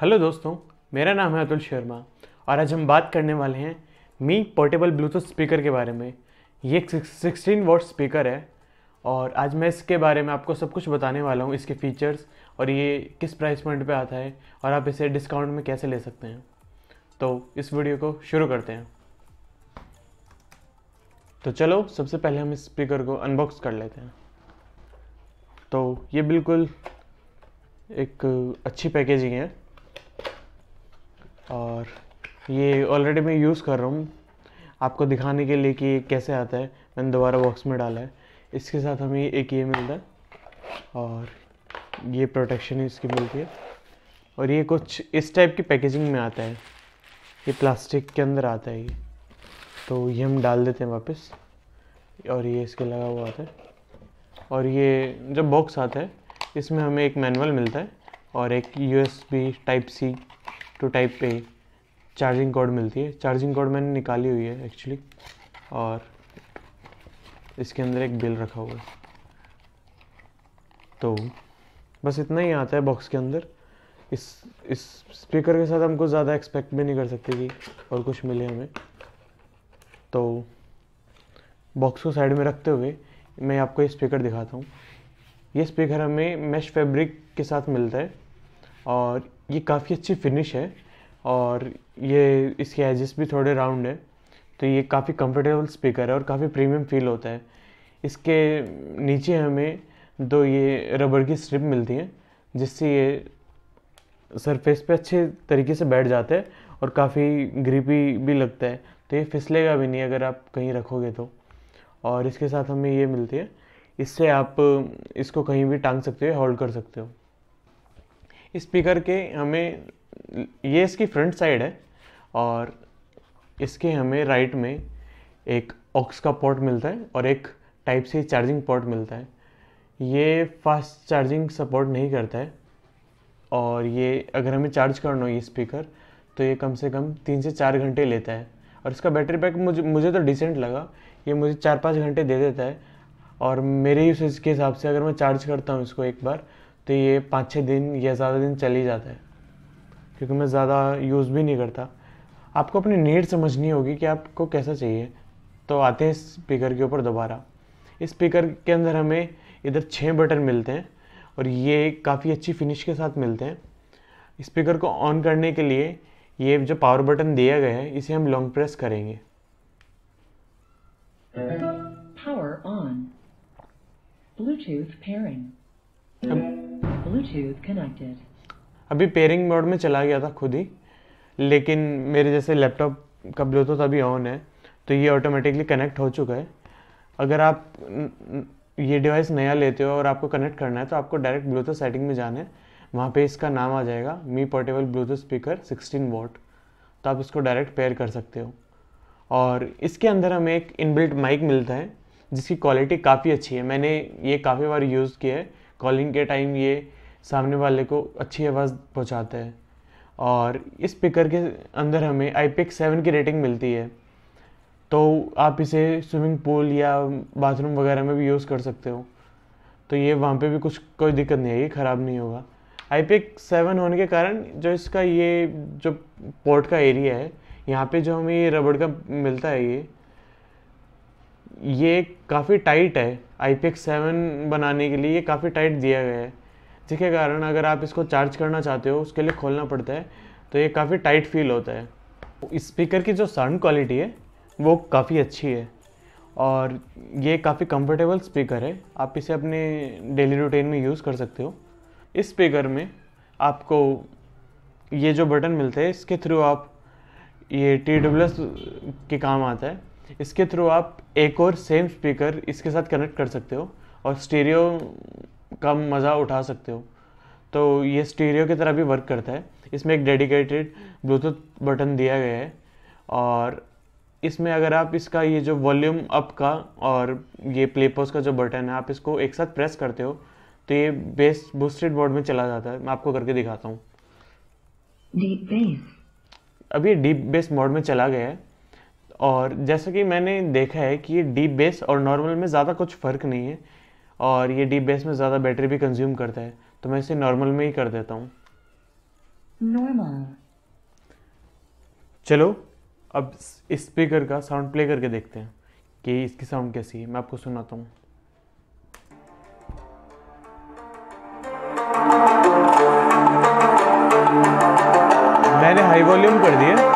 Hello दोस्तों मेरा नाम है अतुल शर्मा और आज हम बात करने वाले हैं मी पोर्टेबल ब्लूटूथ स्पीकर के बारे में ये एक सिक्सटीन वॉट स्पीकर है और आज मैं इसके बारे में आपको सब कुछ बताने वाला हूँ इसके फीचर्स और ये किस प्राइस पॉइंट पे आता है और आप इसे डिस्काउंट में कैसे ले सकते हैं तो इस वीडियो को शुरू करते हैं तो चलो सबसे पहले हम इस स्पीकर को अनबॉक्स कर लेते हैं तो ये बिल्कुल एक अच्छी पैकेजिंग है और ये ऑलरेडी मैं यूज़ कर रहा हूँ आपको दिखाने के लिए कि कैसे आता है मैंने दोबारा बॉक्स में डाला है इसके साथ हमें एक ये मिलता है और ये प्रोटेक्शन इसकी मिलती है और ये कुछ इस टाइप की पैकेजिंग में आता है ये प्लास्टिक के अंदर आता है ये तो ये हम डाल देते हैं वापस और ये इसके लगा हुआ आता है और ये जब बॉक्स आता है इसमें हमें एक मैनुअल मिलता है और एक यू टाइप सी टू तो टाइप पे चार्जिंग कॉर्ड मिलती है चार्जिंग कॉर्ड मैंने निकाली हुई है एक्चुअली और इसके अंदर एक बिल रखा हुआ है तो बस इतना ही आता है बॉक्स के अंदर इस इस स्पीकर के साथ हमको ज़्यादा एक्सपेक्ट भी नहीं कर सकते कि और कुछ मिले हमें तो बॉक्स को साइड में रखते हुए मैं आपको ये स्पीकर दिखाता हूँ ये स्पीकर हमें मैश फैब्रिक के साथ मिलता है और ये काफ़ी अच्छी फिनिश है और ये इसके एजेस भी थोड़े राउंड है तो ये काफ़ी कंफर्टेबल स्पीकर है और काफ़ी प्रीमियम फील होता है इसके नीचे हमें दो ये रबर की स्ट्रिप मिलती हैं जिससे ये सरफेस पे अच्छे तरीके से बैठ जाता है और काफ़ी ग्रिपी भी लगता है तो ये फिसलेगा भी नहीं अगर आप कहीं रखोगे तो और इसके साथ हमें ये मिलती है इससे आप इसको कहीं भी टांग सकते हो होल्ड कर सकते हो स्पीकर के हमें ये इसकी फ्रंट साइड है और इसके हमें राइट में एक ऑक्स का पोर्ट मिलता है और एक टाइप सी चार्जिंग पोर्ट मिलता है ये फास्ट चार्जिंग सपोर्ट नहीं करता है और ये अगर हमें चार्ज करना हो ये स्पीकर तो ये कम से कम तीन से चार घंटे लेता है और इसका बैटरी बैक मुझे मुझे तो डिसेंट लगा ये मुझे चार पाँच घंटे दे देता है और मेरे यूसेज के हिसाब से अगर मैं चार्ज करता हूँ इसको एक बार तो ये पाँच छः दिन या ज़्यादा दिन चल ही जाता है क्योंकि मैं ज़्यादा यूज़ भी नहीं करता आपको अपनी नीड समझनी होगी कि आपको कैसा चाहिए तो आते हैं स्पीकर के ऊपर दोबारा इस स्पीकर के अंदर हमें इधर छः बटन मिलते हैं और ये काफ़ी अच्छी फिनिश के साथ मिलते हैं स्पीकर को ऑन करने के लिए ये जो पावर बटन दिया गया है इसे हम लॉन्ग प्रेस करेंगे power on Bluetooth pairing Bluetooth connected. अभी पेयरिंग मोड में चला गया था खुद ही लेकिन मेरे जैसे लैपटॉप का ब्लूटूथ अभी ऑन है तो ये ऑटोमेटिकली कनेक्ट हो चुका है अगर आप ये डिवाइस नया लेते हो और आपको कनेक्ट करना है तो आपको डायरेक्ट ब्लूटूथ सेटिंग में जाना है वहाँ पे इसका नाम आ जाएगा Mi portable Bluetooth speaker 16 watt तो आप इसको डायरेक्ट पेयर कर सकते हो और इसके अंदर हमें एक इनबिल्ट माइक मिलता है जिसकी क्वालिटी काफ़ी अच्छी है मैंने ये काफ़ी बार यूज़ किया है कॉलिंग के टाइम ये सामने वाले को अच्छी आवाज़ पहुँचाता है और इस स्पीकर के अंदर हमें आई पी सेवन की रेटिंग मिलती है तो आप इसे स्विमिंग पूल या बाथरूम वगैरह में भी यूज़ कर सकते हो तो ये वहाँ पे भी कुछ कोई दिक्कत नहीं आएगी ख़राब नहीं होगा आई पी सेवन होने के कारण जो इसका ये जो पोर्ट का एरिया है यहाँ पे जो हमें ये रबड़ का मिलता है ये ये काफ़ी टाइट है आई पी सेवन बनाने के लिए ये काफ़ी टाइट दिया गया है जिसके कारण अगर आप इसको चार्ज करना चाहते हो उसके लिए खोलना पड़ता है तो ये काफ़ी टाइट फील होता है स्पीकर की जो साउंड क्वालिटी है वो काफ़ी अच्छी है और ये काफ़ी कंफर्टेबल स्पीकर है आप इसे अपने डेली रूटीन में यूज़ कर सकते हो इस स्पीकर में आपको ये जो बटन मिलते हैं इसके थ्रू आप ये टी डब्ल्यू के काम आता है इसके थ्रू आप एक और सेम स्पीकर इसके साथ कनेक्ट कर सकते हो और स्टीरियो कम मज़ा उठा सकते हो तो ये स्टीरियो की तरह भी वर्क करता है इसमें एक डेडिकेटेड ब्लूटूथ बटन दिया गया है और इसमें अगर आप इसका ये जो वॉल्यूम अप का और ये प्ले पोज का जो बटन है आप इसको एक साथ प्रेस करते हो तो ये बेस बूस्टेड बोर्ड में चला जाता है मैं आपको करके दिखाता हूँ अब ये डीप बेस मोड में चला गया है और जैसा कि मैंने देखा है कि ये डीप बेस और नॉर्मल में ज़्यादा कुछ फ़र्क नहीं है और ये डीप बेस में ज़्यादा बैटरी भी कंज्यूम करता है तो मैं इसे नॉर्मल में ही कर देता हूँ चलो अब स्पीकर का साउंड प्ले करके देखते हैं कि इसकी साउंड कैसी है मैं आपको सुनाता हूँ मैंने हाई वॉल्यूम कर दिया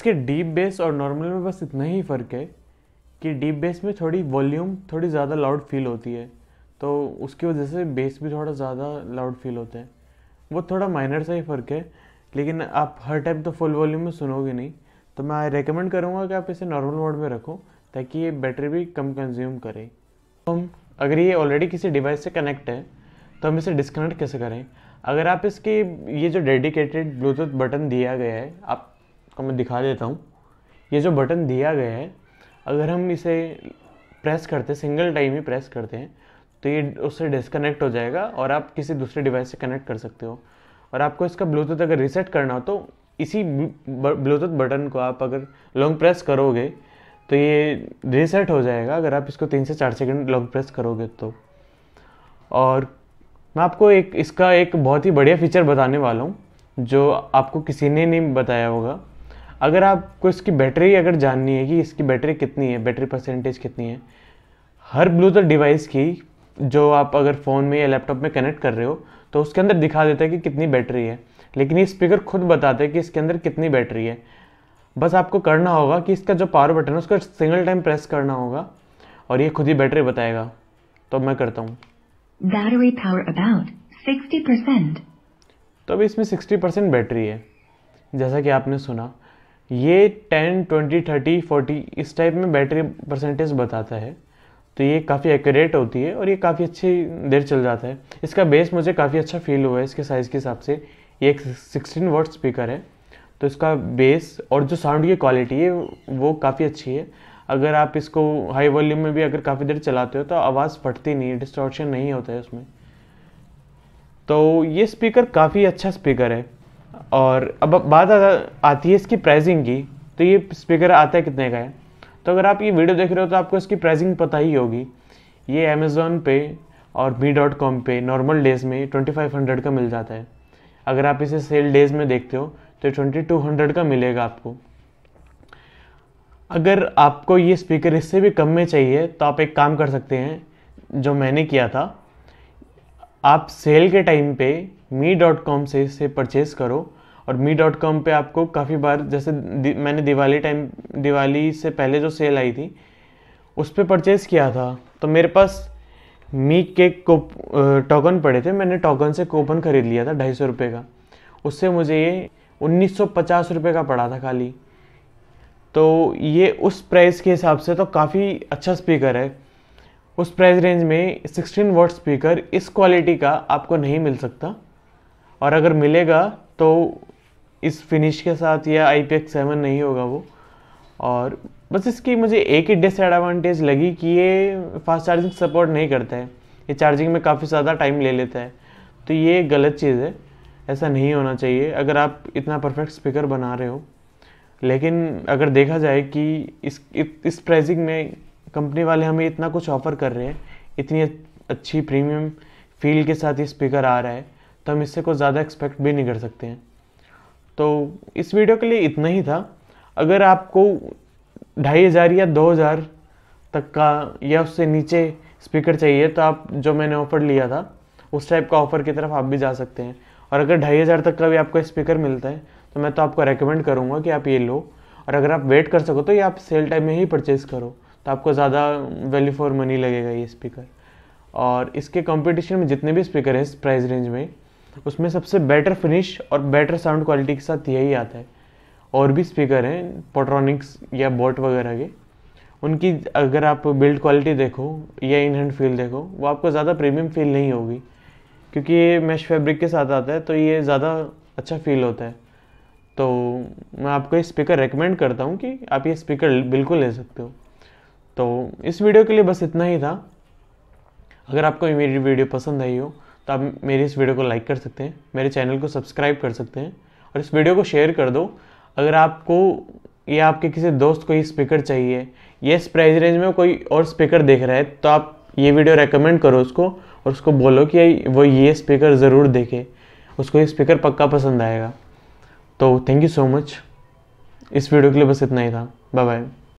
इसके डीप बेस और नॉर्मल में बस इतना ही फ़र्क है कि डीप बेस में थोड़ी वॉल्यूम थोड़ी ज़्यादा लाउड फील होती है तो उसकी वजह से बेस भी थोड़ा ज़्यादा लाउड फील होता है वो थोड़ा माइनर सा ही फ़र्क है लेकिन आप हर टाइम तो फुल वॉल्यूम में सुनोगे नहीं तो मैं रेकमेंड करूँगा कि आप इसे नॉर्मल मोड में रखो ताकि ये बैटरी भी कम कंज्यूम करे तो हम तो अगर ये ऑलरेडी किसी डिवाइस से कनेक्ट है तो हम इसे डिस्कनेक्ट कैसे करें अगर आप इसके ये जो डेडिकेटेड ब्लूटूथ बटन दिया गया है आप को मैं दिखा देता हूँ ये जो बटन दिया गया है अगर हम इसे प्रेस करते हैं सिंगल टाइम ही प्रेस करते हैं तो ये उससे डिसकनेक्ट हो जाएगा और आप किसी दूसरे डिवाइस से कनेक्ट कर सकते हो और आपको इसका ब्लूटूथ अगर रिसेट करना हो तो इसी ब्लूटूथ बटन को आप अगर लॉन्ग प्रेस करोगे तो ये रिसेट हो जाएगा अगर आप इसको तीन से चार सेकंड लॉन्ग प्रेस करोगे तो और मैं आपको एक इसका एक बहुत ही बढ़िया फीचर बताने वाला हूँ जो आपको किसी ने नहीं बताया होगा अगर आपको इसकी बैटरी अगर जाननी है कि इसकी बैटरी कितनी है बैटरी परसेंटेज कितनी है हर ब्लूटूथ डिवाइस की जो आप अगर फ़ोन में या लैपटॉप में कनेक्ट कर रहे हो तो उसके अंदर दिखा देता है कि कितनी बैटरी है लेकिन ये स्पीकर खुद बताते हैं कि इसके अंदर कितनी बैटरी है बस आपको करना होगा कि इसका जो पावर बटन है उसको सिंगल टाइम प्रेस करना होगा और ये खुद ही बैटरी बताएगा तो मैं करता हूँ बैटरी पावर अबाउट परसेंट तो अभी इसमें सिक्सटी परसेंट बैटरी है जैसा कि आपने सुना ये टेन ट्वेंटी थर्टी फोर्टी इस टाइप में बैटरी परसेंटेज बताता है तो ये काफ़ी एक्यूरेट होती है और ये काफ़ी अच्छी देर चल जाता है इसका बेस मुझे काफ़ी अच्छा फील हुआ है इसके साइज़ के हिसाब से ये एक सिक्सटीन वर्ड स्पीकर है तो इसका बेस और जो साउंड की क्वालिटी है वो काफ़ी अच्छी है अगर आप इसको हाई वॉल्यूम में भी अगर काफ़ी देर चलाते हो तो आवाज़ फटती नहीं है डिस्ट्रॉक्शन नहीं होता है उसमें तो ये स्पीकर काफ़ी अच्छा स्पीकर है और अब बात आती है इसकी प्राइसिंग की तो ये स्पीकर आता है कितने का है तो अगर आप ये वीडियो देख रहे हो तो आपको इसकी प्राइसिंग पता ही होगी ये अमेज़ोन पे और मी डॉट कॉम पर नॉर्मल डेज़ में ट्वेंटी फाइव हंड्रेड का मिल जाता है अगर आप इसे सेल डेज़ में देखते हो तो ट्वेंटी टू हंड्रेड का मिलेगा आपको अगर आपको ये स्पीकर इससे भी कम में चाहिए तो आप एक काम कर सकते हैं जो मैंने किया था आप सेल के टाइम पे मी डॉट कॉम से इसे परचेज़ करो और मी डॉट कॉम पर आपको काफ़ी बार जैसे दि, मैंने दिवाली टाइम दिवाली से पहले जो सेल आई थी उस पर परचेज़ किया था तो मेरे पास मी के कोप टोकन पड़े थे मैंने टोकन से कूपन ख़रीद लिया था ढाई सौ रुपये का उससे मुझे ये उन्नीस सौ पचास रुपये का पड़ा था खाली तो ये उस प्राइस के हिसाब से तो काफ़ी अच्छा स्पीकर है उस प्राइस रेंज में 16 वॉट स्पीकर इस क्वालिटी का आपको नहीं मिल सकता और अगर मिलेगा तो इस फिनिश के साथ या आई पी एक्स सेवन नहीं होगा वो और बस इसकी मुझे एक ही डिसएडवांटेज लगी कि ये फास्ट चार्जिंग सपोर्ट नहीं करता है ये चार्जिंग में काफ़ी ज़्यादा टाइम ले लेता है तो ये गलत चीज़ है ऐसा नहीं होना चाहिए अगर आप इतना परफेक्ट स्पीकर बना रहे हो लेकिन अगर देखा जाए कि इस इस प्राइसिंग में कंपनी वाले हमें इतना कुछ ऑफ़र कर रहे हैं इतनी अच्छी प्रीमियम फील के साथ ये स्पीकर आ रहा है तो हम इससे कुछ ज़्यादा एक्सपेक्ट भी नहीं कर सकते हैं तो इस वीडियो के लिए इतना ही था अगर आपको ढाई हज़ार या दो हज़ार तक का या उससे नीचे स्पीकर चाहिए तो आप जो मैंने ऑफ़र लिया था उस टाइप का ऑफ़र की तरफ आप भी जा सकते हैं और अगर ढाई हज़ार तक का भी आपको स्पीकर मिलता है तो मैं तो आपको रेकमेंड करूँगा कि आप ये लो और अगर आप वेट कर सको तो ये आप सेल टाइम में ही परचेज़ करो तो आपको ज़्यादा वैल्यू फॉर मनी लगेगा ये स्पीकर और इसके कंपटीशन में जितने भी स्पीकर हैं इस प्राइस रेंज में उसमें सबसे बेटर फिनिश और बेटर साउंड क्वालिटी के साथ यही आता है और भी स्पीकर हैं पोट्रॉनिक्स या बोट वगैरह के उनकी अगर आप बिल्ड क्वालिटी देखो या इन हैंड फील देखो वो आपको ज़्यादा प्रीमियम फील नहीं होगी क्योंकि ये मैश फैब्रिक के साथ आता है तो ये ज़्यादा अच्छा फील होता है तो मैं आपको ये स्पीकर रेकमेंड करता हूँ कि आप ये स्पीकर बिल्कुल ले सकते हो तो इस वीडियो के लिए बस इतना ही था अगर आपको मेरी वीडियो पसंद आई हो तो आप मेरी इस वीडियो को लाइक कर सकते हैं मेरे चैनल को सब्सक्राइब कर सकते हैं और इस वीडियो को शेयर कर दो अगर आपको या आपके किसी दोस्त को ये स्पीकर चाहिए ये इस प्राइस रेंज में कोई और स्पीकर देख रहा है तो आप ये वीडियो रेकमेंड करो उसको और उसको बोलो कि वो ये स्पीकर ज़रूर देखे उसको ये स्पीकर पक्का पसंद आएगा तो थैंक यू सो मच इस वीडियो के लिए बस इतना ही था बाय बाय